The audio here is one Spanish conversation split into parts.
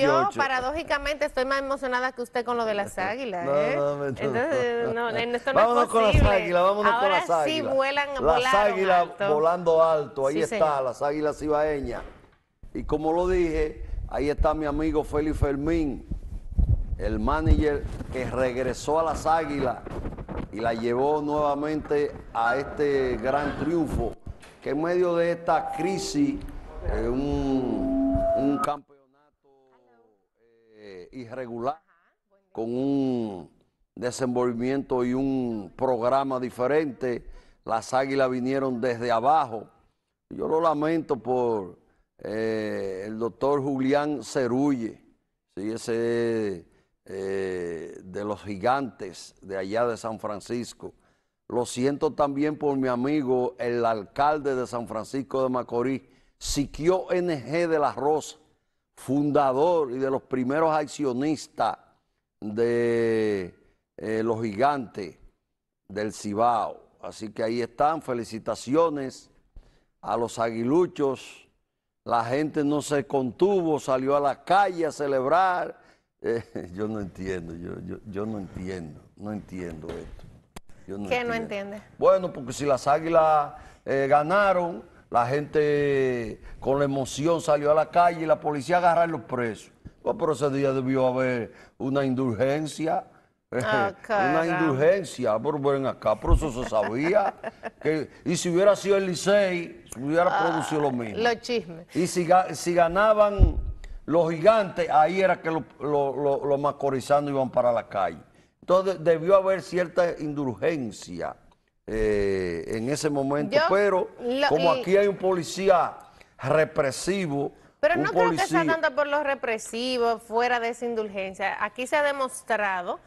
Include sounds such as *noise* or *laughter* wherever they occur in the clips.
Yo, *laughs* paradójicamente, estoy más emocionada que usted con lo de las águilas. No, ¿eh? no, no, Entonces, no, *laughs* no es con las águilas, vámonos con las águilas. sí vuelan, Las águilas volando alto, ahí está, las águilas ibaeñas. Y como lo dije, ahí está mi amigo Félix Fermín, el manager que regresó a las águilas y la llevó nuevamente a este gran triunfo, que en medio de esta crisis, eh, un, un campeón irregular, con un desenvolvimiento y un programa diferente. Las águilas vinieron desde abajo. Yo lo lamento por eh, el doctor Julián Cerulle, ¿sí? ese eh, de los gigantes de allá de San Francisco. Lo siento también por mi amigo, el alcalde de San Francisco de Macorís, Siquio NG de la Rosa, fundador y de los primeros accionistas de eh, los gigantes del Cibao. Así que ahí están, felicitaciones a los aguiluchos. La gente no se contuvo, salió a la calle a celebrar. *laughs* Eh, yo no entiendo, yo, no entiendo, no entiendo esto. no ¿Qué no entiende? Bueno, porque si las águilas eh, ganaron, la gente con la emoción salió a la calle y la policía agarró a los presos. Pues por ese día debió haber una indulgencia. Ah, *laughs* una indulgencia, ah, Por acá, eso se sabía. que, y si hubiera sido el Licey, hubiera ah, producido lo mismo. Los chismes. Y si, ganaban los gigantes, ahí era que los lo, iban para la calle. Entonces debió haber cierta indulgencia eh, en ese momento, pero como aquí hay un policía represivo. Pero no creo que sea tanto por los represivos, fuera de esa indulgencia. Aquí se ha demostrado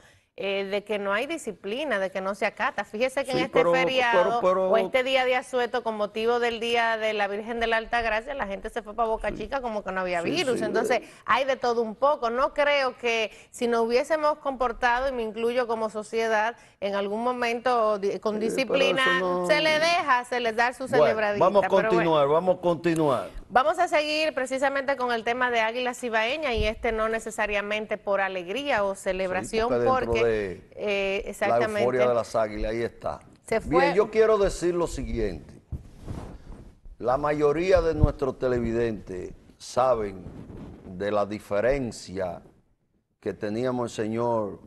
eh, de que no hay disciplina, de que no se acata. Fíjese que en este feriado o este día de asueto con motivo del día de la Virgen de la Alta Gracia, la gente se fue para Boca Chica como que no había virus. Entonces eh. hay de todo un poco. No creo que si nos hubiésemos comportado, y me incluyo como sociedad, en algún momento con eh, disciplina, se le deja, se les da su bueno, celebradita. Vamos a continuar, vamos a continuar. Vamos a seguir precisamente con el tema de Águila Cibaeña y este no necesariamente por alegría o celebración, porque exactamente, eh, la euforia de las águilas, ahí está. Bien, yo quiero decir lo siguiente. La mayoría de nuestros televidentes saben de la diferencia que teníamos el señor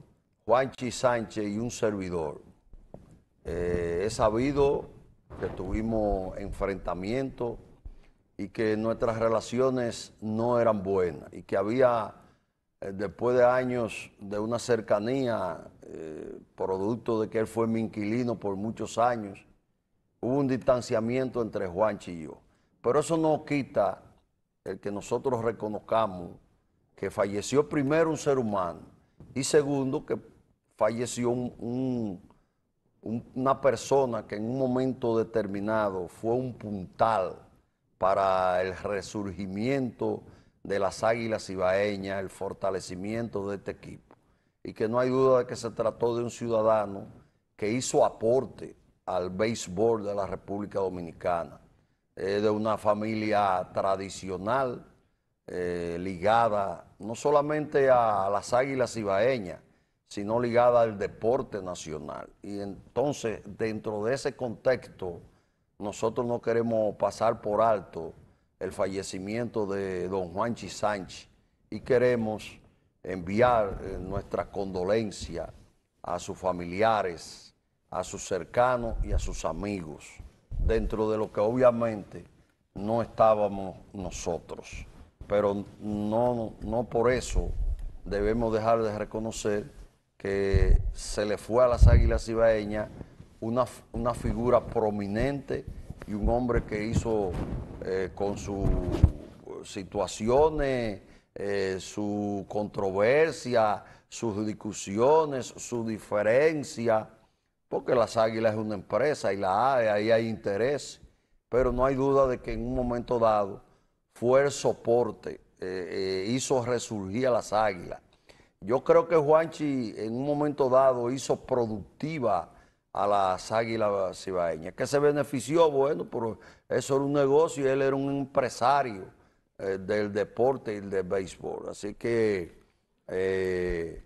Juanchi Sánchez y un servidor. Eh, he sabido que tuvimos enfrentamientos y que nuestras relaciones no eran buenas y que había, eh, después de años de una cercanía, eh, producto de que él fue mi inquilino por muchos años, hubo un distanciamiento entre Juanchi y yo. Pero eso no quita el que nosotros reconozcamos que falleció primero un ser humano y segundo que falleció una persona que en un momento determinado fue un puntal para el resurgimiento de las águilas ibaeñas, el fortalecimiento de este equipo. Y que no hay duda de que se trató de un ciudadano que hizo aporte al béisbol de la República Dominicana, de una familia tradicional eh, ligada no solamente a las águilas ibaeñas, sino ligada al deporte nacional. Y entonces, dentro de ese contexto, nosotros no queremos pasar por alto el fallecimiento de don Juanchi Sánchez y queremos enviar eh, nuestra condolencia a sus familiares, a sus cercanos y a sus amigos, dentro de lo que obviamente no estábamos nosotros. Pero no, no por eso debemos dejar de reconocer que se le fue a las Águilas Ibaeñas una, figura prominente y un hombre que hizo eh, con sus situaciones, eh, su controversia, sus discusiones, su diferencia, porque las águilas es una empresa y la hay, ahí hay interés, pero no hay duda de que en un momento dado fue el soporte, eh, hizo resurgir a las águilas. Yo creo que Juanchi en un momento dado hizo productiva a las águilas cibaeñas. Que se benefició, bueno, pero eso era un negocio él era un empresario eh, del deporte y del béisbol. Así que eh,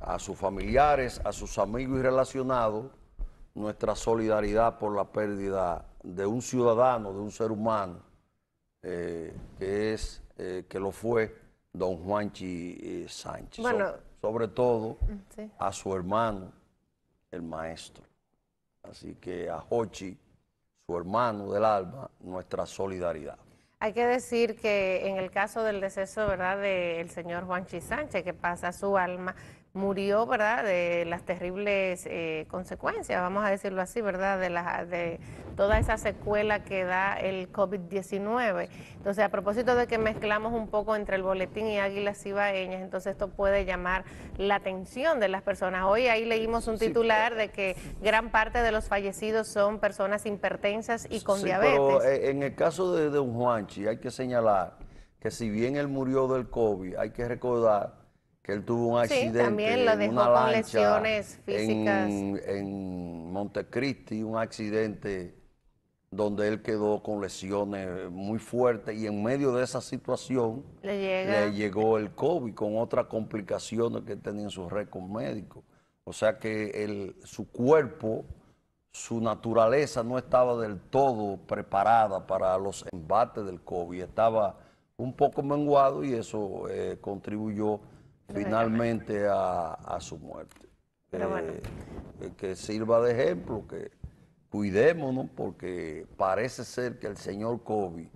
a sus familiares, a sus amigos y relacionados, nuestra solidaridad por la pérdida de un ciudadano, de un ser humano, eh, que es, que lo fue don Juanchi Sánchez. sobre todo a su hermano, el maestro. Así que a Hochi, su hermano del alma, nuestra solidaridad. Hay que decir que en el caso del deceso, ¿verdad?, del señor Juanchi Sánchez, que pasa su alma, murió, ¿verdad?, de las terribles eh, consecuencias, vamos a decirlo así, ¿verdad?, de, la, de toda esa secuela que da el COVID-19. Entonces, a propósito de que mezclamos un poco entre el boletín y águilas ibaeñas, entonces esto puede llamar la atención de las personas. Hoy ahí leímos un titular de que gran parte de los fallecidos son personas hipertensas y con diabetes. Pero eh, en el caso de, Don Juanchi hay que señalar que si bien él murió del COVID, hay que recordar que él tuvo un accidente. Sí, con lesiones físicas. En, Montecristi, un accidente donde él quedó con lesiones muy fuertes y en medio de esa situación le, llegó el COVID con otras complicaciones que tenía en su récord médico. O sea que el, su cuerpo, su naturaleza no estaba del todo preparada para los embates del COVID, estaba un poco menguado y eso eh, contribuyó finalmente a, su muerte. Eh, eh, que sirva de ejemplo, que cuidémonos, porque parece ser que el señor Kobe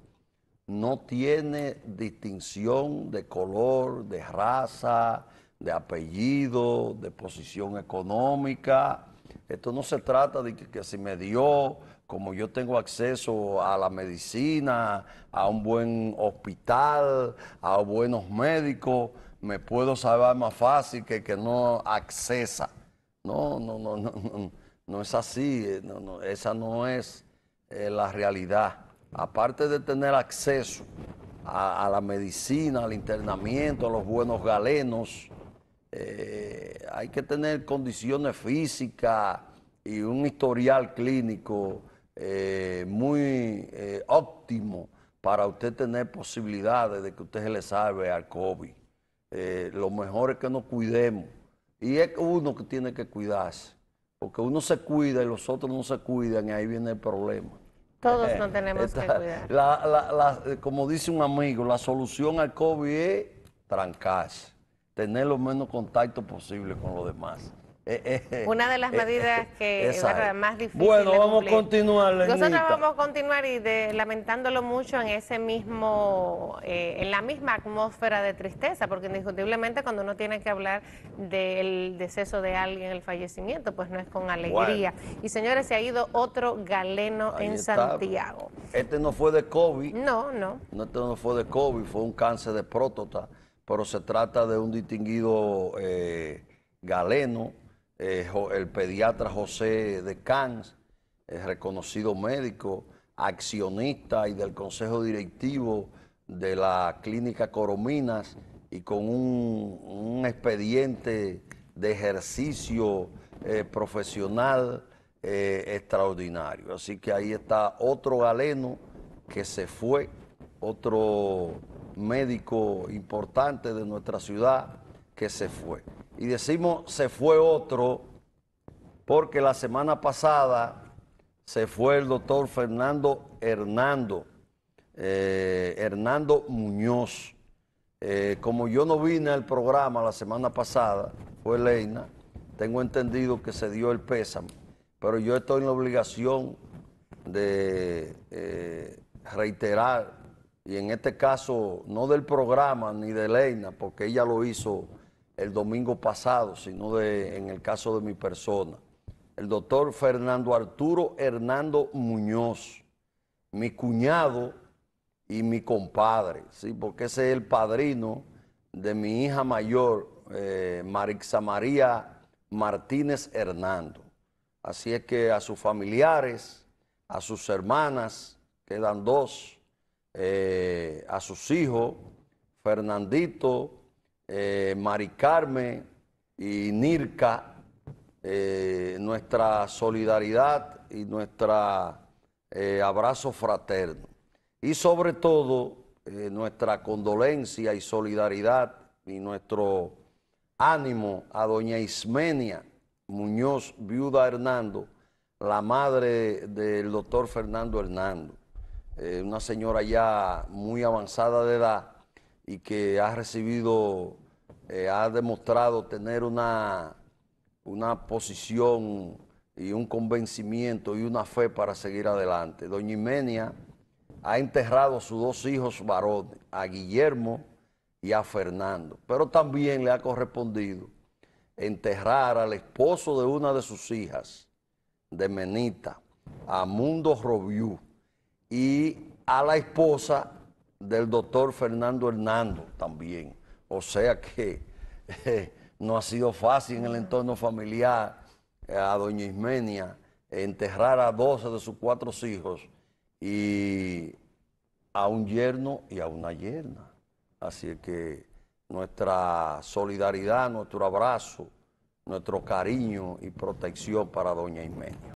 no tiene distinción de color, de raza, de apellido, de posición económica. Esto no se trata de que, si me dio, como yo tengo acceso a la medicina, a un buen hospital, a buenos médicos, me puedo salvar más fácil que que no accesa. No, no, no, no, no, no es así, eh, no, esa no es eh, la realidad. Aparte de tener acceso a la medicina, al internamiento, a los buenos galenos, eh, hay que tener condiciones físicas y un historial clínico eh, muy eh, óptimo para usted tener posibilidades de que usted se le salve al COVID. lo mejor es que nos cuidemos. Y es uno que tiene que cuidarse, porque uno se cuida y los otros no se cuidan y ahí viene el problema. Todos no tenemos que cuidar. como dice un amigo, la solución al COVID es trancarse tener lo menos contacto posible con los demás. Eh, eh, Una de las eh, medidas que es más difícil. Bueno, vamos a continuar. Lenita. Nosotros vamos a continuar y lamentándolo mucho en ese mismo, en la misma atmósfera de tristeza, porque indiscutiblemente cuando uno tiene que hablar del deceso de alguien, el fallecimiento, pues no es con alegría. Y señores, se ha ido otro galeno en Santiago. Este no fue de COVID. No, no. No, este no fue de COVID, fue un cáncer de prótota pero se trata de un distinguido eh, galeno, eh, el pediatra José de Cans, eh, reconocido médico, accionista y del consejo directivo de la clínica Corominas y con un, un expediente de ejercicio profesional extraordinario. Así que ahí está otro galeno que se fue, otro médico importante de nuestra ciudad que se fue. Y decimos se fue otro porque la semana pasada se fue el doctor Fernando Hernando, eh, Hernando Muñoz. Eh, como yo no vine al programa la semana pasada, fue Leina, tengo entendido que se dio el pésame, pero yo estoy en la obligación de eh, reiterar y en este caso no del programa ni de Leina, porque ella lo hizo el domingo pasado, sino de, en el caso de mi persona, el doctor Fernando Arturo Hernando Muñoz, mi cuñado y mi compadre, ¿sí? porque ese es el padrino de mi hija mayor, eh, Marixa María Martínez Hernando. Así es que a sus familiares, a sus hermanas, quedan dos, eh, a sus hijos, Fernandito, eh, Mari Carmen y Nirka, eh, nuestra solidaridad y nuestro eh, abrazo fraterno. Y sobre todo, nuestra condolencia y solidaridad y nuestro ánimo a doña Ismenia Muñoz, viuda Hernando, la madre del doctor Fernando Hernando. Eh, una señora ya muy avanzada de edad y que ha recibido, eh, ha demostrado tener una, una posición y un convencimiento y una fe para seguir adelante. Doña Imenia ha enterrado a sus dos hijos varones, a Guillermo y a Fernando, pero también le ha correspondido enterrar al esposo de una de sus hijas, de Menita, a Mundo Robiú, y a la esposa del doctor Fernando Hernando también. O sea que *laughs* eh, no ha sido fácil en el entorno familiar eh, a doña Ismenia enterrar a 12 de sus cuatro hijos y a un yerno y a una yerna. Así que nuestra solidaridad, nuestro abrazo, nuestro cariño y protección para doña Ismenia.